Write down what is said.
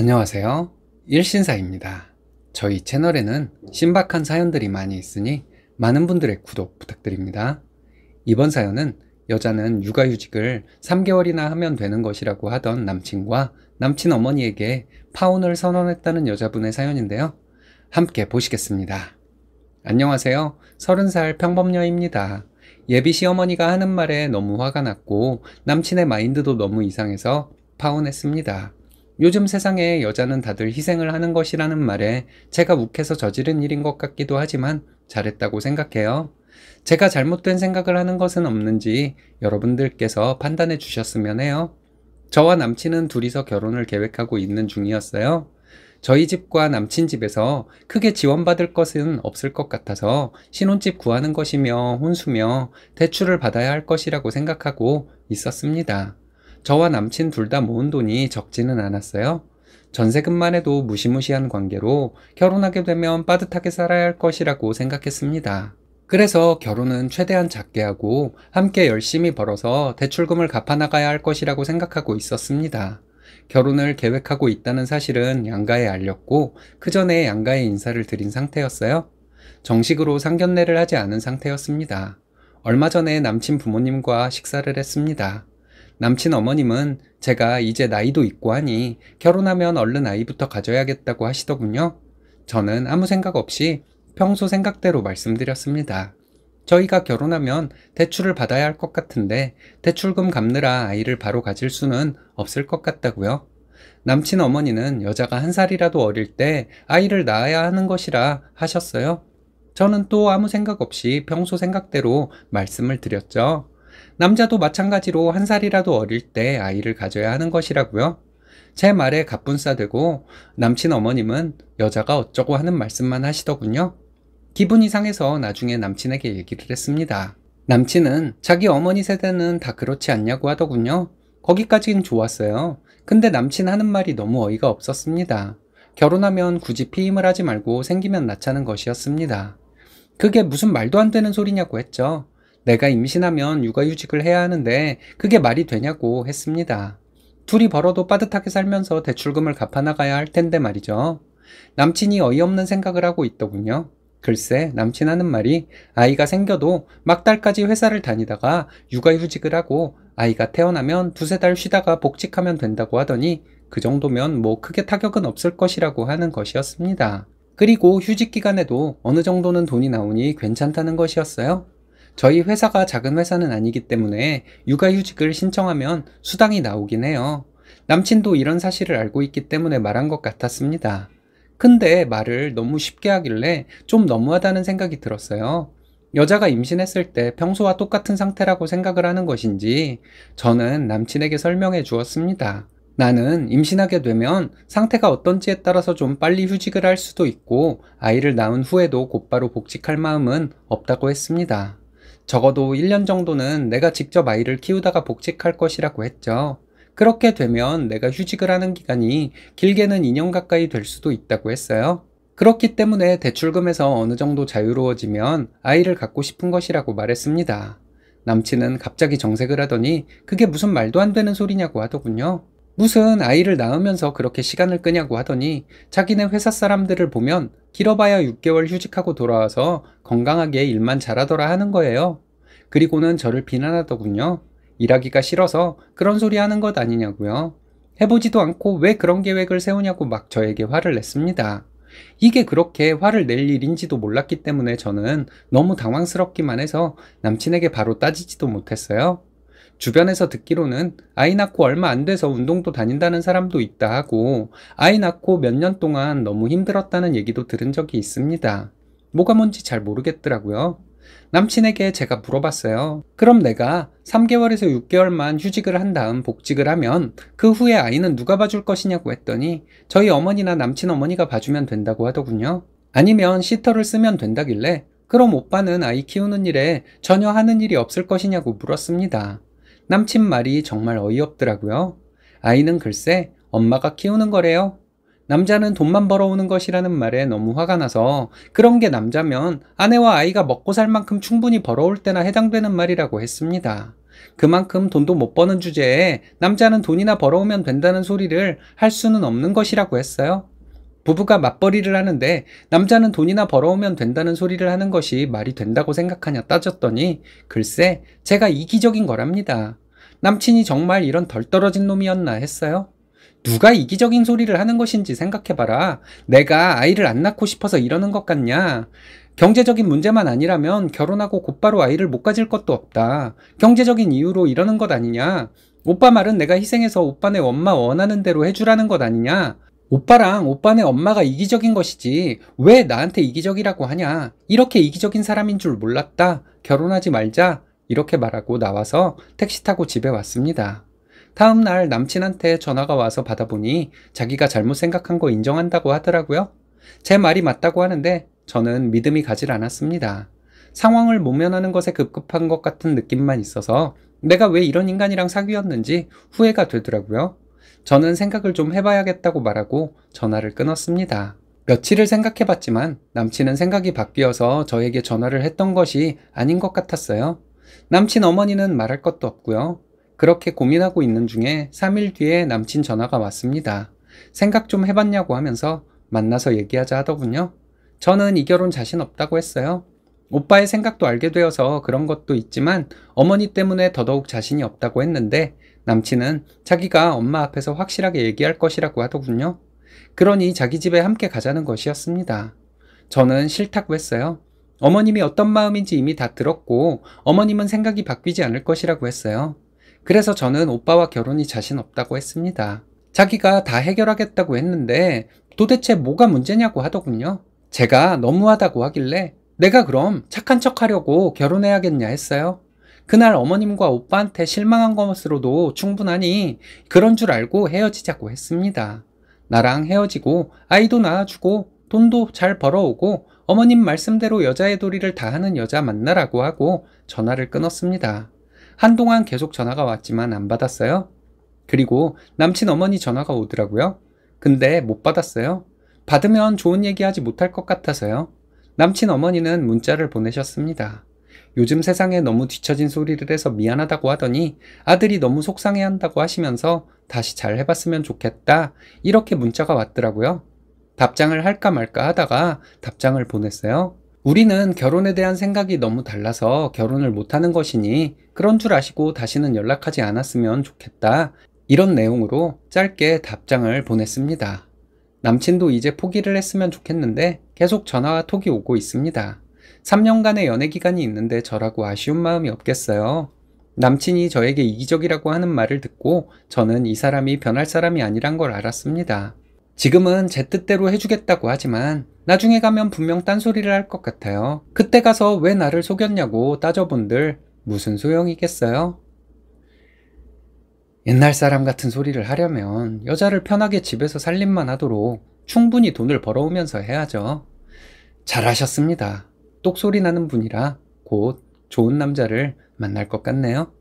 안녕하세요. 일신사입니다. 저희 채널에는 신박한 사연들이 많이 있으니 많은 분들의 구독 부탁드립니다. 이번 사연은 여자는 육아휴직을 3개월이나 하면 되는 것이라고 하던 남친과 남친 어머니에게 파혼을 선언했다는 여자분의 사연인데요. 함께 보시겠습니다. 안녕하세요. 30살 평범녀입니다. 예비 시어머니가 하는 말에 너무 화가 났고 남친의 마인드도 너무 이상해서 파혼했습니다. 요즘 세상에 여자는 다들 희생을 하는 것이라는 말에 제가 욱해서 저지른 일인 것 같기도 하지만 잘했다고 생각해요. 제가 잘못된 생각을 하는 것은 없는지 여러분들께서 판단해 주셨으면 해요. 저와 남친은 둘이서 결혼을 계획하고 있는 중이었어요. 저희 집과 남친 집에서 크게 지원받을 것은 없을 것 같아서 신혼집 구하는 것이며 혼수며 대출을 받아야 할 것이라고 생각하고 있었습니다. 저와 남친 둘 다 모은 돈이 적지는 않았어요. 전세금만 해도 무시무시한 관계로 결혼하게 되면 빠듯하게 살아야 할 것이라고 생각했습니다. 그래서 결혼은 최대한 작게 하고 함께 열심히 벌어서 대출금을 갚아나가야 할 것이라고 생각하고 있었습니다. 결혼을 계획하고 있다는 사실은 양가에 알렸고 그 전에 양가에 인사를 드린 상태였어요. 정식으로 상견례를 하지 않은 상태였습니다. 얼마 전에 남친 부모님과 식사를 했습니다. 남친 어머님은 제가 이제 나이도 있고 하니 결혼하면 얼른 아이부터 가져야겠다고 하시더군요. 저는 아무 생각 없이 평소 생각대로 말씀드렸습니다. 저희가 결혼하면 대출을 받아야 할 것 같은데 대출금 갚느라 아이를 바로 가질 수는 없을 것 같다고요. 남친 어머니는 여자가 한 살이라도 어릴 때 아이를 낳아야 하는 것이라 하셨어요. 저는 또 아무 생각 없이 평소 생각대로 말씀을 드렸죠. 남자도 마찬가지로 한 살이라도 어릴 때 아이를 가져야 하는 것이라고요. 제 말에 갑분싸되고 남친 어머님은 여자가 어쩌고 하는 말씀만 하시더군요. 기분이 상해서 나중에 남친에게 얘기를 했습니다. 남친은 자기 어머니 세대는 다 그렇지 않냐고 하더군요. 거기까지는 좋았어요. 근데 남친 하는 말이 너무 어이가 없었습니다. 결혼하면 굳이 피임을 하지 말고 생기면 낳자는 것이었습니다. 그게 무슨 말도 안 되는 소리냐고 했죠. 내가 임신하면 육아휴직을 해야 하는데 그게 말이 되냐고 했습니다. 둘이 벌어도 빠듯하게 살면서 대출금을 갚아나가야 할 텐데 말이죠. 남친이 어이없는 생각을 하고 있더군요. 글쎄 남친 하는 말이 아이가 생겨도 막 달까지 회사를 다니다가 육아휴직을 하고 아이가 태어나면 두세 달 쉬다가 복직하면 된다고 하더니 그 정도면 뭐 크게 타격은 없을 것이라고 하는 것이었습니다. 그리고 휴직 기간에도 어느 정도는 돈이 나오니 괜찮다는 것이었어요. 저희 회사가 작은 회사는 아니기 때문에 육아휴직을 신청하면 수당이 나오긴 해요. 남친도 이런 사실을 알고 있기 때문에 말한 것 같았습니다. 근데 말을 너무 쉽게 하길래 좀 너무하다는 생각이 들었어요. 여자가 임신했을 때 평소와 똑같은 상태라고 생각을 하는 것인지 저는 남친에게 설명해 주었습니다. 나는 임신하게 되면 상태가 어떤지에 따라서 좀 빨리 휴직을 할 수도 있고 아이를 낳은 후에도 곧바로 복직할 마음은 없다고 했습니다. 적어도 1년 정도는 내가 직접 아이를 키우다가 복직할 것이라고 했죠. 그렇게 되면 내가 휴직을 하는 기간이 길게는 2년 가까이 될 수도 있다고 했어요. 그렇기 때문에 대출금에서 어느 정도 자유로워지면 아이를 갖고 싶은 것이라고 말했습니다. 남친은 갑자기 정색을 하더니 그게 무슨 말도 안 되는 소리냐고 하더군요. 무슨 아이를 낳으면서 그렇게 시간을 끄냐고 하더니 자기네 회사 사람들을 보면 길어봐야 6개월 휴직하고 돌아와서 건강하게 일만 잘하더라 하는 거예요. 그리고는 저를 비난하더군요. 일하기가 싫어서 그런 소리 하는 것 아니냐고요. 해보지도 않고 왜 그런 계획을 세우냐고 막 저에게 화를 냈습니다. 이게 그렇게 화를 낼 일인지도 몰랐기 때문에 저는 너무 당황스럽기만 해서 남친에게 바로 따지지도 못했어요. 주변에서 듣기로는 아이 낳고 얼마 안 돼서 운동도 다닌다는 사람도 있다 하고 아이 낳고 몇 년 동안 너무 힘들었다는 얘기도 들은 적이 있습니다. 뭐가 뭔지 잘 모르겠더라고요. 남친에게 제가 물어봤어요. 그럼 내가 3개월에서 6개월만 휴직을 한 다음 복직을 하면 그 후에 아이는 누가 봐줄 것이냐고 했더니 저희 어머니나 남친 어머니가 봐주면 된다고 하더군요. 아니면 시터를 쓰면 된다길래 그럼 오빠는 아이 키우는 일에 전혀 하는 일이 없을 것이냐고 물었습니다. 남친 말이 정말 어이없더라고요. 아이는 글쎄 엄마가 키우는 거래요. 남자는 돈만 벌어오는 것이라는 말에 너무 화가 나서 그런 게 남자면 아내와 아이가 먹고 살 만큼 충분히 벌어올 때나 해당되는 말이라고 했습니다. 그만큼 돈도 못 버는 주제에 남자는 돈이나 벌어오면 된다는 소리를 할 수는 없는 것이라고 했어요. 부부가 맞벌이를 하는데 남자는 돈이나 벌어오면 된다는 소리를 하는 것이 말이 된다고 생각하냐 따졌더니 글쎄 제가 이기적인 거랍니다. 남친이 정말 이런 덜 떨어진 놈이었나 했어요. 누가 이기적인 소리를 하는 것인지 생각해봐라. 내가 아이를 안 낳고 싶어서 이러는 것 같냐? 경제적인 문제만 아니라면 결혼하고 곧바로 아이를 못 가질 것도 없다. 경제적인 이유로 이러는 것 아니냐? 오빠 말은 내가 희생해서 오빠네 엄마 원하는 대로 해주라는 것 아니냐? 오빠랑 오빠네 엄마가 이기적인 것이지 왜 나한테 이기적이라고 하냐 이렇게 이기적인 사람인 줄 몰랐다 결혼하지 말자 이렇게 말하고 나와서 택시 타고 집에 왔습니다. 다음 날 남친한테 전화가 와서 받아보니 자기가 잘못 생각한 거 인정한다고 하더라고요. 제 말이 맞다고 하는데 저는 믿음이 가질 않았습니다. 상황을 모면하는 것에 급급한 것 같은 느낌만 있어서 내가 왜 이런 인간이랑 사귀었는지 후회가 되더라고요. 저는 생각을 좀 해봐야겠다고 말하고 전화를 끊었습니다. 며칠을 생각해봤지만 남친은 생각이 바뀌어서 저에게 전화를 했던 것이 아닌 것 같았어요. 남친 어머니는 말할 것도 없고요. 그렇게 고민하고 있는 중에 3일 뒤에 남친 전화가 왔습니다. 생각 좀 해봤냐고 하면서 만나서 얘기하자 하더군요. 저는 이 결혼 자신 없다고 했어요. 오빠의 생각도 알게 되어서 그런 것도 있지만 어머니 때문에 더더욱 자신이 없다고 했는데 남친은 자기가 엄마 앞에서 확실하게 얘기할 것이라고 하더군요. 그러니 자기 집에 함께 가자는 것이었습니다. 저는 싫다고 했어요. 어머님이 어떤 마음인지 이미 다 들었고 어머님은 생각이 바뀌지 않을 것이라고 했어요. 그래서 저는 오빠와 결혼이 자신 없다고 했습니다. 자기가 다 해결하겠다고 했는데 도대체 뭐가 문제냐고 하더군요. 제가 너무하다고 하길래 내가 그럼 착한 척 하려고 결혼해야겠냐 했어요. 그날 어머님과 오빠한테 실망한 것으로도 충분하니 그런 줄 알고 헤어지자고 했습니다. 나랑 헤어지고 아이도 낳아주고 돈도 잘 벌어오고 어머님 말씀대로 여자의 도리를 다하는 여자 만나라고 하고 전화를 끊었습니다. 한동안 계속 전화가 왔지만 안 받았어요. 그리고 남친 어머니 전화가 오더라고요. 근데 못 받았어요. 받으면 좋은 얘기하지 못할 것 같아서요. 남친 어머니는 문자를 보내셨습니다. 요즘 세상에 너무 뒤처진 소리를 해서 미안하다고 하더니 아들이 너무 속상해한다고 하시면서 다시 잘 해봤으면 좋겠다 이렇게 문자가 왔더라고요. 답장을 할까 말까 하다가 답장을 보냈어요. 우리는 결혼에 대한 생각이 너무 달라서 결혼을 못하는 것이니 그런 줄 아시고 다시는 연락하지 않았으면 좋겠다. 이런 내용으로 짧게 답장을 보냈습니다. 남친도 이제 포기를 했으면 좋겠는데 계속 전화와 톡이 오고 있습니다. 3년간의 연애 기간이 있는데 저라고 아쉬운 마음이 없겠어요. 남친이 저에게 이기적이라고 하는 말을 듣고 저는 이 사람이 변할 사람이 아니란 걸 알았습니다. 지금은 제 뜻대로 해주겠다고 하지만 나중에 가면 분명 딴소리를 할 것 같아요. 그때 가서 왜 나를 속였냐고 따져본들 무슨 소용이겠어요? 옛날 사람 같은 소리를 하려면 여자를 편하게 집에서 살림만 하도록 충분히 돈을 벌어오면서 해야죠. 잘하셨습니다. 똑소리 나는 분이라 곧 좋은 남자를 만날 것 같네요.